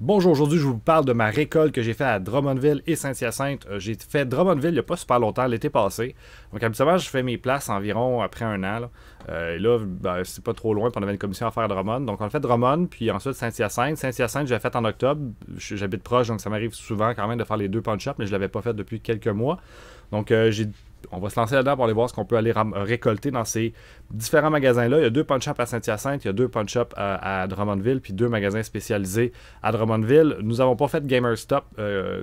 Bonjour, aujourd'hui je vous parle de ma récolte que j'ai faite à Drummondville et Saint-Hyacinthe. Euh, j'ai fait Drummondville il n'y a pas super longtemps, l'été passé. Donc habituellement je fais mes places environ après un an. Euh, et là ben, c'est pas trop loin, puis on avait une commission à faire à Drummond. Donc on le fait Drummond, puis ensuite Saint-Hyacinthe. Saint-Hyacinthe j'ai fait en octobre, j'habite proche donc ça m'arrive souvent quand même de faire les deux punch-ups, mais je l'avais pas fait depuis quelques mois. Donc euh, j'ai on va se lancer là-dedans pour aller voir ce qu'on peut aller récolter dans ces différents magasins-là. Il y a deux punch-ups à Saint-Hyacinthe, il y a deux punch-ups à, Drummondville, puis deux magasins spécialisés à Drummondville. Nous n'avons pas fait Gamer Stop, euh,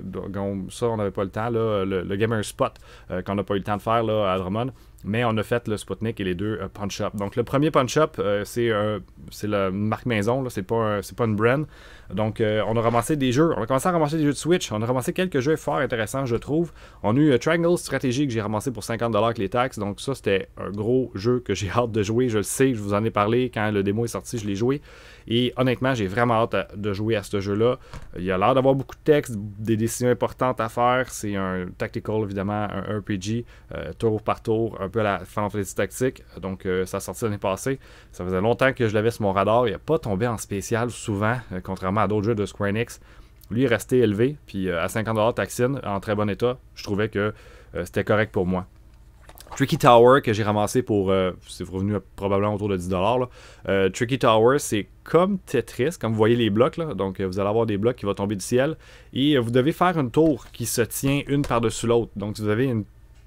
ça on n'avait pas le temps, le, Gamer Spot euh, qu'on n'a pas eu le temps de faire là, à Drummond mais on a fait le Sputnik et les deux euh, Punch-Up. Donc le premier Punch-Up, euh, c'est euh, le marque maison, c'est pas, pas une brand. Donc on a ramassé des jeux, on a commencé à ramasser des jeux de Switch, on a ramassé quelques jeux fort intéressants, je trouve. On a eu Triangle Strategy que j'ai ramassé pour 50$ avec les taxes, donc ça c'était un gros jeu que j'ai hâte de jouer, je le sais, je vous en ai parlé, quand le démo est sorti, je l'ai joué. Et honnêtement, j'ai vraiment hâte de jouer à ce jeu-là. Il a l'air d'avoir beaucoup de textes, des décisions importantes à faire. C'est un tactical, évidemment, un RPG, euh, tour par tour, un peu à la Fantasy Tactique. Donc, euh, ça a sorti l'année passée. Ça faisait longtemps que je l'avais sur mon radar. Il n'a pas tombé en spécial souvent, euh, contrairement à d'autres jeux de Square Enix. Lui est resté élevé, puis à 50$ taxine, en très bon état, je trouvais que c'était correct pour moi. Tricky Tower que j'ai ramassé pour. Euh, c'est revenu probablement autour de 10$. Euh, Tricky Tower, c'est comme Tetris, comme vous voyez les blocs. Là, donc euh, vous allez avoir des blocs qui vont tomber du ciel. Et vous devez faire une tour qui se tient une par-dessus l'autre. Donc vous avez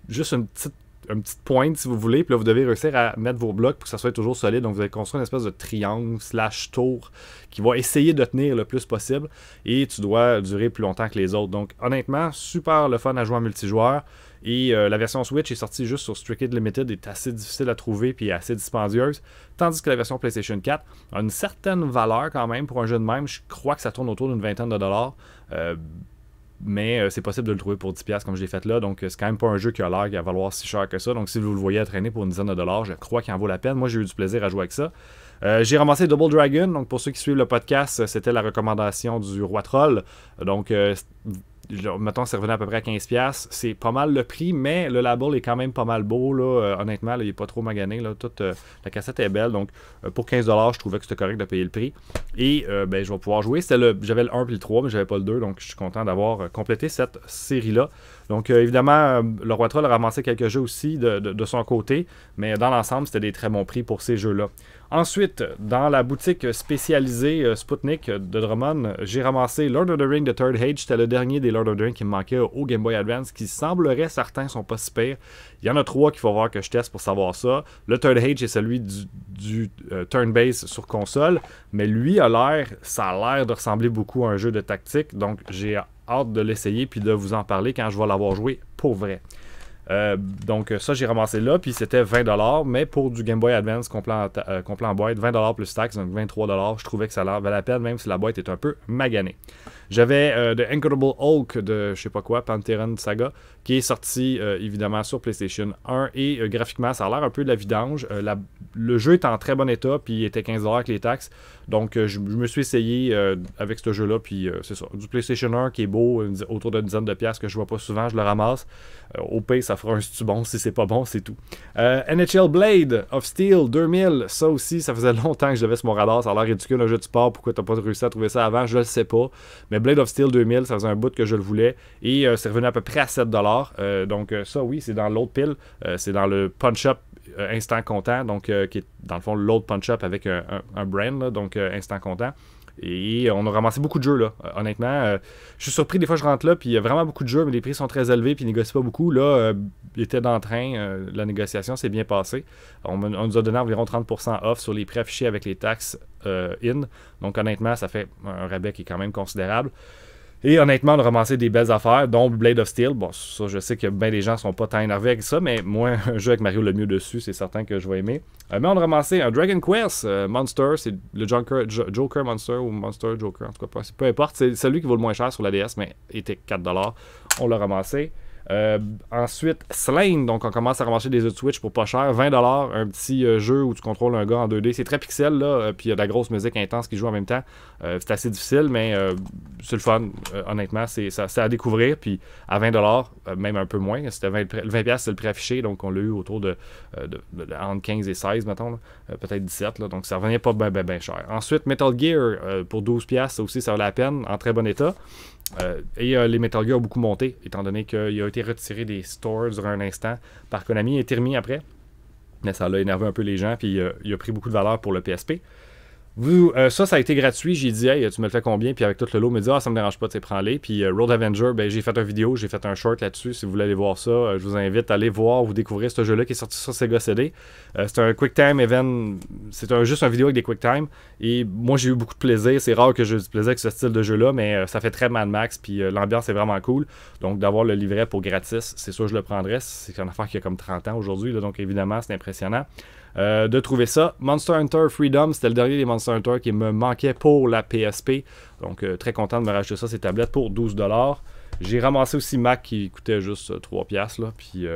juste une petite une petite pointe si vous voulez, puis là vous devez réussir à mettre vos blocs pour que ça soit toujours solide. Donc vous allez construire une espèce de triangle slash tour qui va essayer de tenir le plus possible et tu dois durer plus longtemps que les autres. Donc honnêtement, super le fun à jouer en multijoueur. Et euh, la version Switch est sortie juste sur Strict Limited, est assez difficile à trouver et assez dispendieuse. Tandis que la version PlayStation 4 a une certaine valeur quand même pour un jeu de même. Je crois que ça tourne autour d'une vingtaine de dollars. Euh, mais euh, c'est possible de le trouver pour 10$ comme je l'ai fait là. Donc c'est quand même pas un jeu qui a l'air à valoir si cher que ça. Donc si vous le voyez à traîner pour une dizaine de dollars, je crois qu'il en vaut la peine. Moi j'ai eu du plaisir à jouer avec ça. j'ai ramassé Double Dragon, donc pour ceux qui suivent le podcast, c'était la recommandation du Roi Troll. Donc genre, mettons, ça revenait à peu près à 15$. C'est pas mal le prix, mais le label est quand même pas mal beau. Là. Euh, honnêtement, il est pas trop magané. Là. Toute, euh, la cassette est belle. Donc, euh, pour 15$, je trouvais que c'était correct de payer le prix. Et ben, je vais pouvoir jouer. J'avais le 1 puis le 3, mais j'avais pas le 2. Donc, je suis content d'avoir complété cette série-là. Donc, euh, évidemment, euh, le Roi Troll a ramassé quelques jeux aussi de, son côté, mais dans l'ensemble, c'était des très bons prix pour ces jeux-là. Ensuite, dans la boutique spécialisée Spoutnik euh, Sputnik de Drummond, j'ai ramassé Lord of the Ring de Third Age. C'était le dernier des Lord of the Ring qui me manquait au Game Boy Advance, qui semblerait certains sont pas super. Il y en a trois qu'il faut voir que je teste pour savoir ça. Le Third Age est celui du, Turnbase turn sur console, mais lui a l'air, ça a l'air de ressembler beaucoup à un jeu de tactique, donc j'ai hâte de l'essayer puis de vous en parler quand je vais l'avoir joué pour vrai. Euh, donc euh, ça j'ai ramassé là puis c'était 20$ mais pour du Game Boy Advance complet euh, en, boîte 20$ plus taxe, donc 23$ je trouvais que ça valait la peine même si la boîte est un peu maganée j'avais The Incredible Hulk de je sais pas quoi Pantheron Saga qui est sorti évidemment sur PlayStation 1 et graphiquement ça a l'air un peu de la vidange la le jeu est en très bon état, puis il était 15$ avec les taxes. Donc, euh, je, me suis essayé euh, avec ce jeu-là, puis euh, c'est ça. Du PlayStation 1 qui est beau, autour d'une dizaine de pièces que je vois pas souvent, je le ramasse. au pays, ça fera un stu bon. Si c'est pas bon, c'est tout. NHL Blade of Steel 2000, ça aussi, ça faisait longtemps que j'avais ce mon radar. Ça a l'air ridicule, un jeu de sport. Pourquoi t'as pas réussi à trouver ça avant Je le sais pas. Mais Blade of Steel 2000, ça faisait un bout que je le voulais. Et c'est revenu à peu près à 7$. donc, ça, oui, c'est dans l'autre pile. c'est dans le Punch-Up euh, instant Content, donc, euh, qui est dans le fond l'autre punch-up avec un, brand, donc euh, Instant Content. Et on a ramassé beaucoup de jeux, là. honnêtement, je suis surpris, des fois, je rentre là, puis il y a vraiment beaucoup de jeux, mais les prix sont très élevés, puis ils négocient pas beaucoup. Là, il était dans train, la négociation s'est bien passée. On, nous a donné environ 30% off sur les prix affichés avec les taxes in. Donc, honnêtement, ça fait un rabais qui est quand même considérable. Et honnêtement, on a ramassé des belles affaires, dont Blade of Steel. Bon, ça, je sais que bien des gens sont pas tant énervés avec ça, mais moi, un jeu avec Mario le mieux dessus, c'est certain que je vais aimer. Euh, mais on a ramassé un Dragon Quest euh, Monster, c'est le Joker, Joker Monster ou Monster Joker, en tout cas, peu importe. C'est celui qui vaut le moins cher sur la DS, mais était 4$. On l'a ramassé. Euh, ensuite, Slane, donc on commence à ramasser des autres Switch pour pas cher. 20$, un petit jeu où tu contrôles un gars en 2D. C'est très pixel, là, puis il y a de la grosse musique intense qui joue en même temps. Euh, c'est assez difficile, mais euh, c'est le fun. Euh, honnêtement, c'est ça, à découvrir. Puis à 20$, même un peu moins, c'était 20$, c'est le prix affiché, donc on l'a eu autour de, entre 15 et 16, mettons, peut-être 17, donc ça revenait pas bien ben, ben cher. Ensuite, Metal Gear pour 12$, ça aussi, ça vaut la peine, en très bon état. et les Metal Gear ont beaucoup monté, étant donné qu'il a été retiré des stores durant un instant par Konami et terminé après. Mais ça a énervé un peu les gens, puis il a pris beaucoup de valeur pour le PSP. Euh, ça, ça a été gratuit. J'ai dit, hey, tu me le fais combien? Puis avec tout le lot, il me dit, ah, ça me dérange pas, tu prends-les. Puis euh, Road Avenger, ben, j'ai fait une vidéo, j'ai fait un short là-dessus. Si vous voulez aller voir ça, euh, je vous invite à aller voir ou découvrir ce jeu-là qui est sorti sur Sega CD. c'est un Quick Time Event. C'est juste un vidéo avec des Quick Time. Et moi, j'ai eu beaucoup de plaisir. C'est rare que je plaisais du plaisir avec ce style de jeu-là, mais ça fait très Mad Max. Puis l'ambiance est vraiment cool. Donc d'avoir le livret pour gratis, c'est sûr, que je le prendrais. C'est une affaire qui a comme 30 ans aujourd'hui. Donc évidemment, c'est impressionnant. Euh, de trouver ça. Monster Hunter Freedom, c'était le dernier des Monster Hunter qui me manquait pour la PSP. Donc, euh, très content de me racheter ça, ces tablettes, pour 12$. J'ai ramassé aussi Mac qui coûtait juste 3$. Euh, là, puis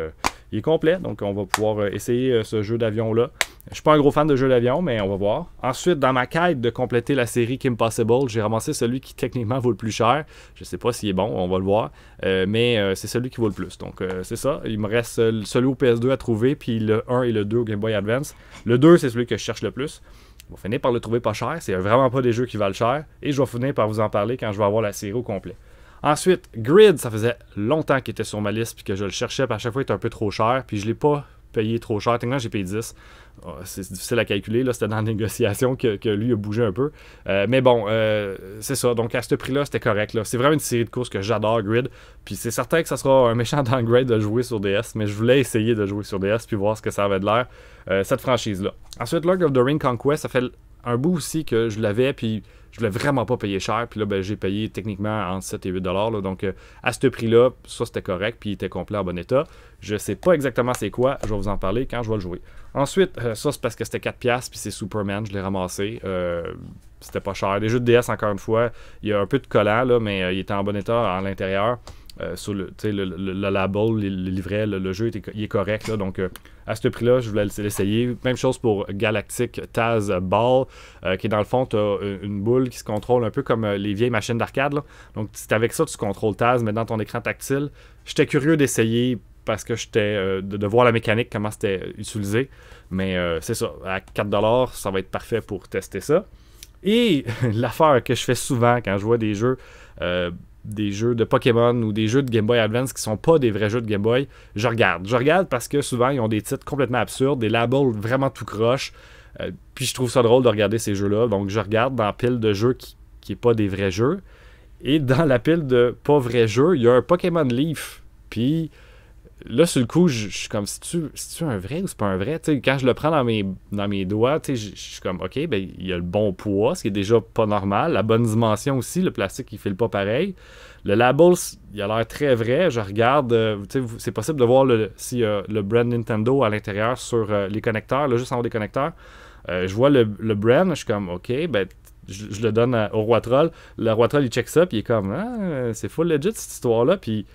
il est complet, donc on va pouvoir euh, essayer euh, ce jeu d'avion-là. Je suis pas un gros fan de jeux d'avion, mais on va voir. Ensuite, dans ma quête de compléter la série Kim Possible, j'ai ramassé celui qui techniquement vaut le plus cher. Je sais pas s'il est bon, on va le voir. Euh, mais c'est celui qui vaut le plus. Donc c'est ça. Il me reste celui au PS2 à trouver, puis le 1 et le 2 au Game Boy Advance. Le 2, c'est celui que je cherche le plus. On va finir par le trouver pas cher. C'est vraiment pas des jeux qui valent cher. Et je vais finir par vous en parler quand je vais avoir la série au complet. Ensuite, Grid, ça faisait longtemps qu'il était sur ma liste puis que je le cherchais, puis à chaque fois il était un peu trop cher, puis je l'ai pas payé trop cher. Maintenant j'ai payé 10. Ah, c'est difficile à calculer, là, c'était dans la négociation que, lui a bougé un peu. Euh, mais bon, euh, c'est ça. Donc à ce prix-là, c'était correct. C'est vraiment une série de courses que j'adore, Grid. Puis c'est certain que ça sera un méchant downgrade de jouer sur DS, mais je voulais essayer de jouer sur DS puis voir ce que ça avait de l'air, euh, cette franchise-là. Ensuite, Lord of the Ring Conquest, ça fait un bout aussi que je l'avais, puis je voulais vraiment pas payer cher. Puis là, ben, j'ai payé techniquement entre 7 et 8 dollars. Donc, euh, à ce prix-là, ça c'était correct. Puis il était complet en bon état. Je sais pas exactement c'est quoi. Je vais vous en parler quand je vais le jouer. Ensuite, euh, ça c'est parce que c'était 4$. Puis c'est Superman. Je l'ai ramassé. Euh, c'était pas cher. Les jeux de DS, encore une fois, il y a un peu de collant, là, mais il était en bon état à l'intérieur. Euh, sur le, le, le, le, label, les, le, jeu est, il est correct. donc, euh, à ce prix-là, je voulais l'essayer. Même chose pour Galactic Taz Ball, euh, qui est dans le fond, tu as une boule qui se contrôle un peu comme les vieilles machines d'arcade. Donc, c'est avec ça tu contrôles Taz, mais dans ton écran tactile. J'étais curieux d'essayer parce que j'étais de, de, voir la mécanique, comment c'était utilisé. Mais c'est ça, à 4$, ça va être parfait pour tester ça. Et l'affaire que je fais souvent quand je vois des jeux des jeux de Pokémon ou des jeux de Game Boy Advance qui sont pas des vrais jeux de Game Boy, je regarde. Je regarde parce que souvent ils ont des titres complètement absurdes, des labels vraiment tout croche. Euh, puis je trouve ça drôle de regarder ces jeux-là. Donc je regarde dans la pile de jeux qui n'est pas des vrais jeux. Et dans la pile de pas vrais jeux, il y a un Pokémon Leaf. Puis là, sur le coup, je suis comme, c'est-tu un vrai ou c'est pas un vrai? quand je le prends dans mes, dans mes doigts, je suis comme, OK, ben, il y a le bon poids, ce qui est déjà pas normal. La bonne dimension aussi, le plastique, il le pas pareil. Le label, il a l'air très vrai. Je regarde, euh, c'est possible de voir le, y a le brand Nintendo à l'intérieur sur euh, les connecteurs, là, juste en haut des connecteurs. Euh, je vois le, brand, je suis comme, OK, ben, je, le donne au Roi Troll. Le Roi Troll, il check ça, puis il est comme, ah, c'est full legit cette histoire-là. Puis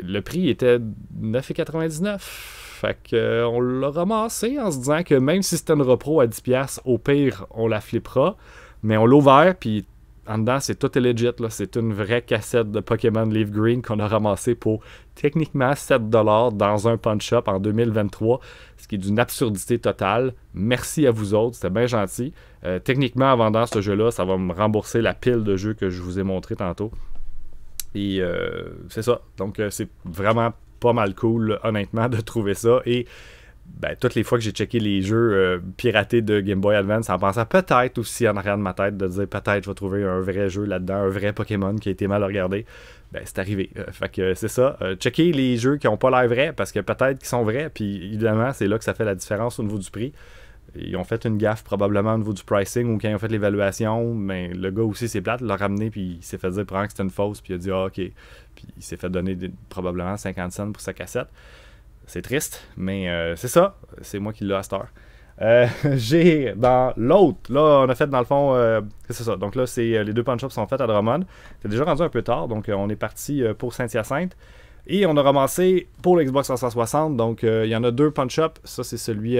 le prix était 9,99. Fait qu'on euh, l'a ramassé en se disant que même si c'était une repro à 10$, au pire, on la flippera. Mais on l'a ouvert, puis en dedans, c'est tout legit. C'est une vraie cassette de Pokémon Leaf Green qu'on a ramassé pour techniquement 7$ dans un punch shop en 2023, ce qui est d'une absurdité totale. Merci à vous autres, c'était bien gentil. Euh, techniquement, en vendant ce jeu-là, ça va me rembourser la pile de jeux que je vous ai montré tantôt. Et euh, c'est ça. Donc, euh, c'est vraiment pas mal cool, honnêtement, de trouver ça. Et ben, toutes les fois que j'ai checké les jeux euh, piratés de Game Boy Advance, en pensant peut-être aussi en arrière de ma tête, de dire peut-être je vais trouver un vrai jeu là-dedans, un vrai Pokémon qui a été mal regardé, ben c'est arrivé. fait que c'est ça. checker les jeux qui n'ont pas l'air vrais, parce que peut-être qu'ils sont vrais, puis évidemment, c'est là que ça fait la différence au niveau du prix ils ont fait une gaffe probablement au niveau du pricing ou quand ils ont fait l'évaluation, mais le gars aussi, c'est plate, l'a ramené, puis il s'est fait dire probablement que c'était une fausse, puis il a dit ah, OK. Puis il s'est fait donner probablement 50 cents pour sa cassette. C'est triste, mais euh, c'est ça. C'est moi qui l'ai à cette euh, j'ai dans l'autre, là, on a fait dans le fond, Qu'est-ce euh, que c'est ça. Donc là, c'est les deux punch-ups sont faits à Drummond. C'est déjà rendu un peu tard, donc on est parti pour Saint-Hyacinthe. Et on a ramassé pour l'Xbox 360, donc il y en a deux punch-ups. Ça, c'est celui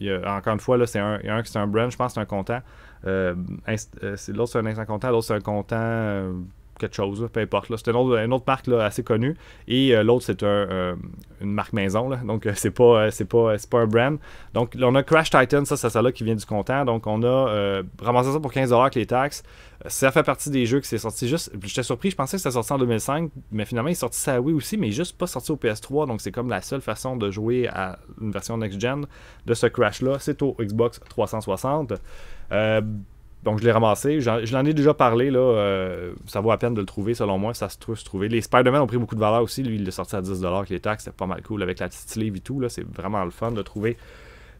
y a, encore une fois, là, c'est un, y a un qui c'est un brand, je pense c'est un content. Euh, euh l'autre, c'est un instant content. l'autre, c'est un content... Euh, quelque chose, peu importe. C'est une autre, autre marque là, assez connue. Et euh, l'autre, c'est euh, une marque maison. donc, euh, c'est pas, c'est pas, un brand. Donc, on a Crash Titan, ça, c'est ça là qui vient du comptant. Donc, on a ramassé ça pour 15$ avec les taxes. Ça fait partie des jeux qui s'est sorti juste. J'étais surpris, je pensais que c'était sorti en 2005, mais finalement, il est sorti ça oui aussi, mais juste pas sorti au PS3. Donc, c'est comme la seule façon de jouer à une version next-gen de ce Crash-là. C'est au Xbox 360. Donc, je l'ai ramassé. Je l'en ai déjà parlé. Là, euh, ça vaut à peine de le trouver, selon moi. Ça se trouve se trouver. Les Spider-Man ont pris beaucoup de valeur aussi. Lui, il l'a sorti à 10$ avec les taxes. C'était pas mal cool avec la petite sleeve et tout. C'est vraiment le fun de trouver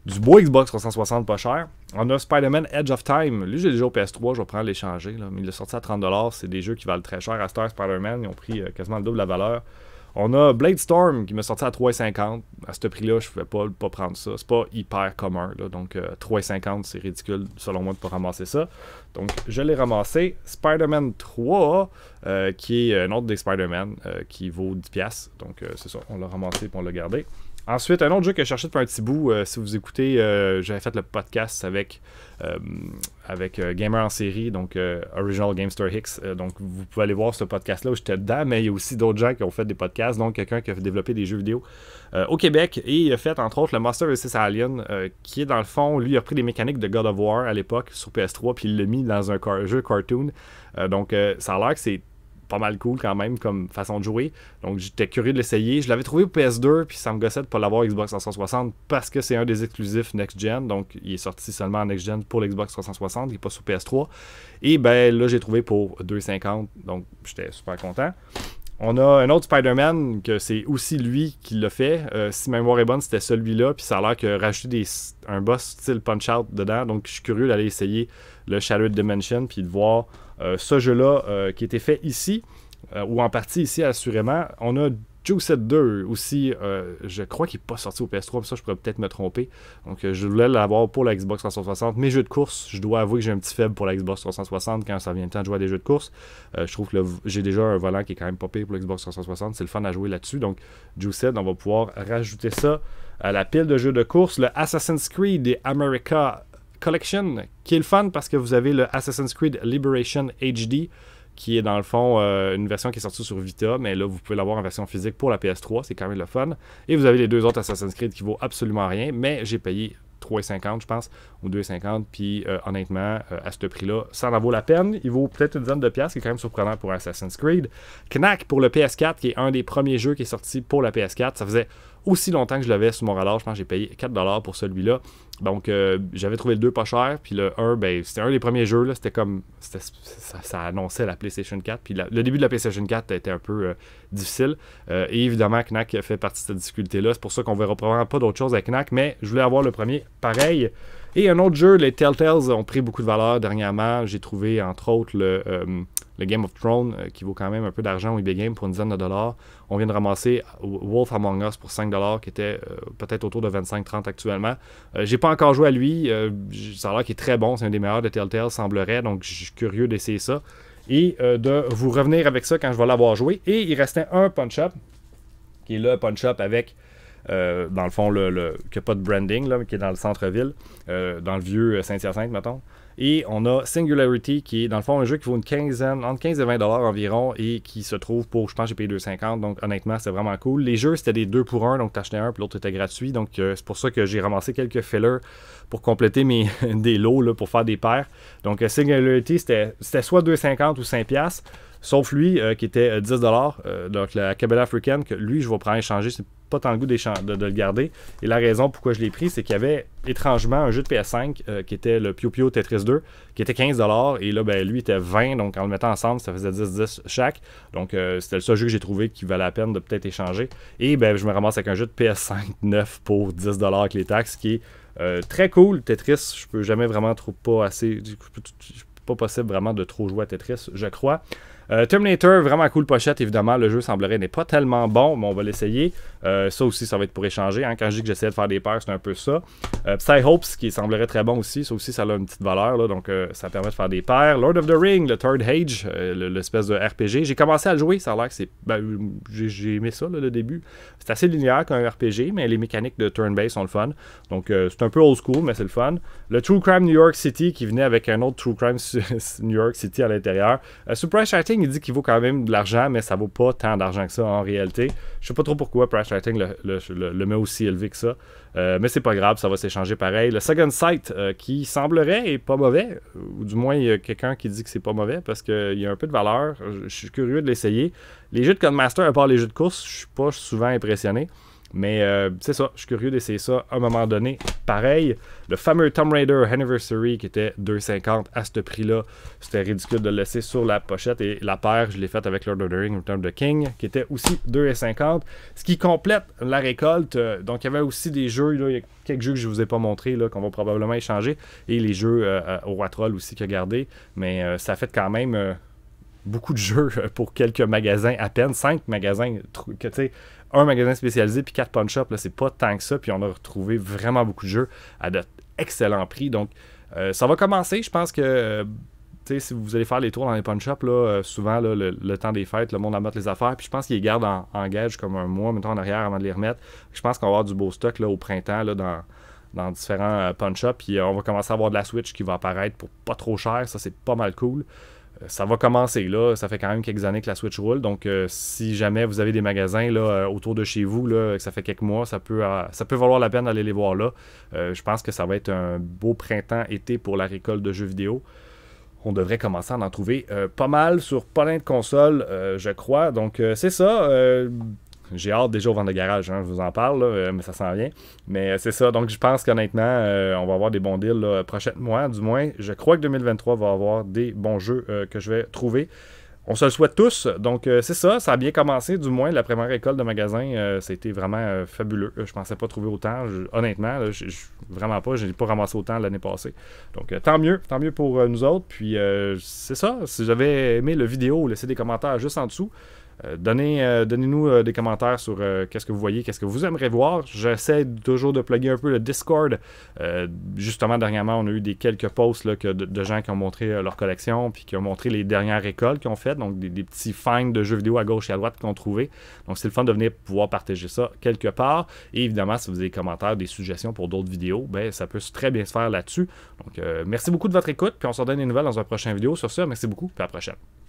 du beau Xbox 360 pas cher. On a Spider-Man Edge of Time. Lui, j'ai déjà au PS3. Je vais prendre l'échanger. Mais il l'a sorti à 30$. C'est des jeux qui valent très cher. À Star Spider-Man, ils ont pris euh, quasiment le double la valeur. On a Blade Storm qui me sorti à 3,50. À ce prix-là, je ne pouvais pas, pas prendre ça. C'est pas hyper commun. Donc, 3,50, euh, c'est ridicule, selon moi, de ne pas ramasser ça. Donc, je l'ai ramassé. Spider-Man 3, euh, qui est euh, un autre des Spider-Man, qui vaut 10$. Donc, c'est ça. On l'a ramassé pour on l'a gardé. Ensuite, un autre jeu que je cherchais depuis un petit bout, euh, si vous écoutez, euh, j'avais fait le podcast avec, euh, avec Gamer en série, donc Original Store Hicks. donc, vous pouvez aller voir ce podcast-là où j'étais dedans, mais il y a aussi d'autres gens qui ont fait des podcasts, donc quelqu'un qui a développé des jeux vidéo au Québec. Et il a fait, entre autres, le Master vs. Alien, qui est dans le fond, lui, il a pris les mécaniques de God of War à l'époque sur PS3, puis il l'a mis dans un, jeu cartoon. donc, ça a l'air que c'est pas mal cool quand même comme façon de jouer. Donc j'étais curieux de l'essayer. Je l'avais trouvé au PS2, puis ça me gossait de pas l'avoir Xbox 360 parce que c'est un des exclusifs next-gen. Donc il est sorti seulement en next-gen pour l'Xbox 360, il n'est pas sur PS3. Et ben là, j'ai trouvé pour 2,50. Donc j'étais super content. On a un autre Spider-Man que c'est aussi lui qui l'a fait. Euh, si ma mémoire est bonne, c'était celui-là. Puis ça a l'air que rajouter un boss style Punch-Out dedans. Donc je suis curieux d'aller essayer le Shadowed Dimension puis de voir euh, ce jeu-là euh, qui était fait ici, ou en partie ici assurément. On a Juicet 2 aussi, euh, je crois qu'il n'est pas sorti au PS3, mais ça je pourrais peut-être me tromper. Donc euh, je voulais l'avoir pour la Xbox 360. Mes jeux de course, je dois avouer que j'ai un petit faible pour la Xbox 360 quand ça vient le temps de jouer à des jeux de course. Euh, je trouve que j'ai déjà un volant qui est quand même pas pire pour la Xbox 360. C'est le fun à jouer là-dessus. Donc Juicet, on va pouvoir rajouter ça à la pile de jeux de course. Le Assassin's Creed et America Collection, qui est le fun parce que vous avez le Assassin's Creed Liberation HD qui est dans le fond euh, une version qui est sortie sur Vita, mais là vous pouvez l'avoir en version physique pour la PS3, c'est quand même le fun. Et vous avez les deux autres Assassin's Creed qui vaut absolument rien, mais j'ai payé 3,50 je pense, ou 2,50, puis euh, honnêtement, euh, à ce prix-là, ça en vaut la peine. Il vaut peut-être une dizaine de piastres, qui est quand même surprenant pour Assassin's Creed. Knack pour le PS4, qui est un des premiers jeux qui est sorti pour la PS4, ça faisait aussi longtemps que je l'avais sur mon radar. Je pense que j'ai payé 4$ pour celui-là. Donc, euh, j'avais trouvé le 2 pas cher. Puis le 1, ben, c'était un des premiers jeux. C'était comme. Ça, ça, annonçait la PlayStation 4. Puis le début de la PlayStation 4 était un peu euh, difficile. Euh, et évidemment, Knack fait partie de cette difficulté-là. C'est pour ça qu'on verra probablement pas d'autres choses avec Knack. Mais je voulais avoir le premier pareil. Et un autre jeu, les Telltales ont pris beaucoup de valeur dernièrement. J'ai trouvé, entre autres, le le Game of Thrones, euh, qui vaut quand même un peu d'argent au eBay Game pour une dizaine de dollars. On vient de ramasser Wolf Among Us pour 5 dollars, qui était euh, peut-être autour de 25-30 actuellement. Euh, j'ai pas encore joué à lui. ça a l'air qu'il est très bon. C'est un des meilleurs de Telltale, semblerait. Donc, je suis curieux d'essayer ça. Et de vous revenir avec ça quand je vais l'avoir joué. Et il restait un Punch-Up, qui est le Punch-Up avec dans le fond, le, qui n'a pas de branding, mais qui est dans le centre-ville, dans le vieux Saint-Hyacinthe, mettons. Et on a Singularity, qui est dans le fond un jeu qui vaut une quinzaine, entre 15 et 20 dollars environ, et qui se trouve pour, je pense, j'ai payé 2,50. Donc honnêtement, c'est vraiment cool. Les jeux, c'était des deux pour un, donc t'achetais un, puis l'autre était gratuit. Donc euh, c'est pour ça que j'ai ramassé quelques fillers pour compléter mes, des lots, pour faire des paires. Donc euh, Singularity, c'était soit 2,50 ou 5$. Sauf lui, euh, qui était 10$, donc la Cabela African que lui, je vais prendre échanger, c'est pas tant le goût de, le garder. Et la raison pourquoi je l'ai pris, c'est qu'il y avait étrangement un jeu de PS5 euh, qui était le Pio Pio Tetris 2, qui était 15$. Et là, ben, lui était 20$. Donc en le mettant ensemble, ça faisait 10-10 chaque. Donc euh, c'était le seul jeu que j'ai trouvé qui valait la peine de peut-être échanger. Et ben, je me ramasse avec un jeu de PS5 9 pour 10$ avec les taxes, qui est euh, très cool. Tetris, je peux jamais vraiment trop pas assez. Pas possible vraiment de trop jouer à Tetris, je crois. Euh, Terminator, vraiment cool pochette, évidemment. Le jeu semblerait n'est pas tellement bon, mais on va l'essayer. Euh, ça aussi, ça va être pour échanger. Hein. Quand je dis que j'essaie de faire des paires, c'est un peu ça. Euh, Psyhopes Psy Hopes, qui semblerait très bon aussi. Ça aussi, ça a une petite valeur, donc ça permet de faire des paires. Lord of the Ring, le Third Age, l'espèce de RPG. J'ai commencé à le jouer, ça a l'air que c'est. Ben, j'ai aimé ça, le début. C'est assez linéaire comme un RPG, mais les mécaniques de turn-based sont le fun. Donc, c'est un peu old school, mais c'est le fun. Le True Crime New York City, qui venait avec un autre True Crime New York City à l'intérieur. Surprise Chatting il dit qu'il vaut quand même de l'argent, mais ça vaut pas tant d'argent que ça en réalité. Je sais pas trop pourquoi Price Rating le, met aussi élevé que ça. Euh, mais c'est pas grave, ça va s'échanger pareil. Le Second site euh, qui semblerait est pas mauvais, ou du moins il y a quelqu'un qui dit que c'est pas mauvais parce qu'il y a un peu de valeur. Je suis curieux de l'essayer. Les jeux de Codemaster, à part les jeux de course, je suis pas souvent impressionné. Mais euh, c'est ça, je suis curieux d'essayer ça à un moment donné. Pareil, le fameux Tomb Raider Anniversary qui était 2,50 à ce prix-là, c'était ridicule de le laisser sur la pochette. Et la paire, je l'ai faite avec Lord of the Rings Return of the King qui était aussi 2,50. Ce qui complète la récolte. Euh, donc il y avait aussi des jeux, il y a quelques jeux que je ne vous ai pas montrés qu'on va probablement échanger. Et les jeux euh, au troll aussi a gardé. Mais ça fait quand même beaucoup de jeux pour quelques magasins à peine, 5 magasins, tu sais, un magasin spécialisé puis quatre punch-up. C'est pas tant que ça. Puis on a retrouvé vraiment beaucoup de jeux à d'excellents prix. Donc, euh, ça va commencer. Je pense que euh, sais si vous allez faire les tours dans les punch ups euh, souvent le, temps des fêtes, le monde amote les affaires. Puis je pense qu'ils les gardent en, gage comme un mois, mettons en arrière avant de les remettre. Je pense qu'on va avoir du beau stock là, au printemps dans, dans différents punch ups Puis on va commencer à avoir de la Switch qui va apparaître pour pas trop cher. Ça, c'est pas mal cool. Euh, ça va commencer là. Ça fait quand même quelques années que la Switch roule. Donc, euh, si jamais vous avez des magasins là, euh, autour de chez vous, là, que ça fait quelques mois, ça peut, ça peut valoir la peine d'aller les voir là. je pense que ça va être un beau printemps-été pour la récolte de jeux vidéo. On devrait commencer à en trouver pas mal sur plein de consoles, je crois. Donc, c'est ça j'ai hâte déjà au vendre de garage, hein, je vous en parle, euh, mais ça s'en vient. Mais euh, c'est ça, donc je pense qu'honnêtement, euh, on va avoir des bons deals prochain mois. du moins. Je crois que 2023 va avoir des bons jeux que je vais trouver. On se le souhaite tous. Donc, c'est ça. Ça a bien commencé, du moins, la première école de magasin. ça a été vraiment fabuleux. Je pensais pas trouver autant. honnêtement, vraiment pas. Je n'ai pas ramassé autant l'année passée. Donc, tant mieux. Tant mieux pour nous autres. Puis, c'est ça. Si j'avais aimé la vidéo, laissez des commentaires juste en dessous. Euh, donnez, euh, nous euh, des commentaires sur qu'est-ce que vous voyez, qu'est-ce que vous aimeriez voir. J'essaie toujours de plugger un peu le Discord. justement, dernièrement, on a eu des quelques posts que, de, gens qui ont montré leur collection, puis qui ont montré les dernières écoles qu'ils ont faites, donc des, petits finds de jeux vidéo à gauche et à droite ont trouvait. Donc c'est le fun de venir pouvoir partager ça quelque part. Et évidemment, si vous avez des commentaires, des suggestions pour d'autres vidéos, ben ça peut très bien se faire là-dessus. Donc merci beaucoup de votre écoute, puis on se redonne des nouvelles dans un prochain vidéo. Sur ce, merci beaucoup, à la prochaine.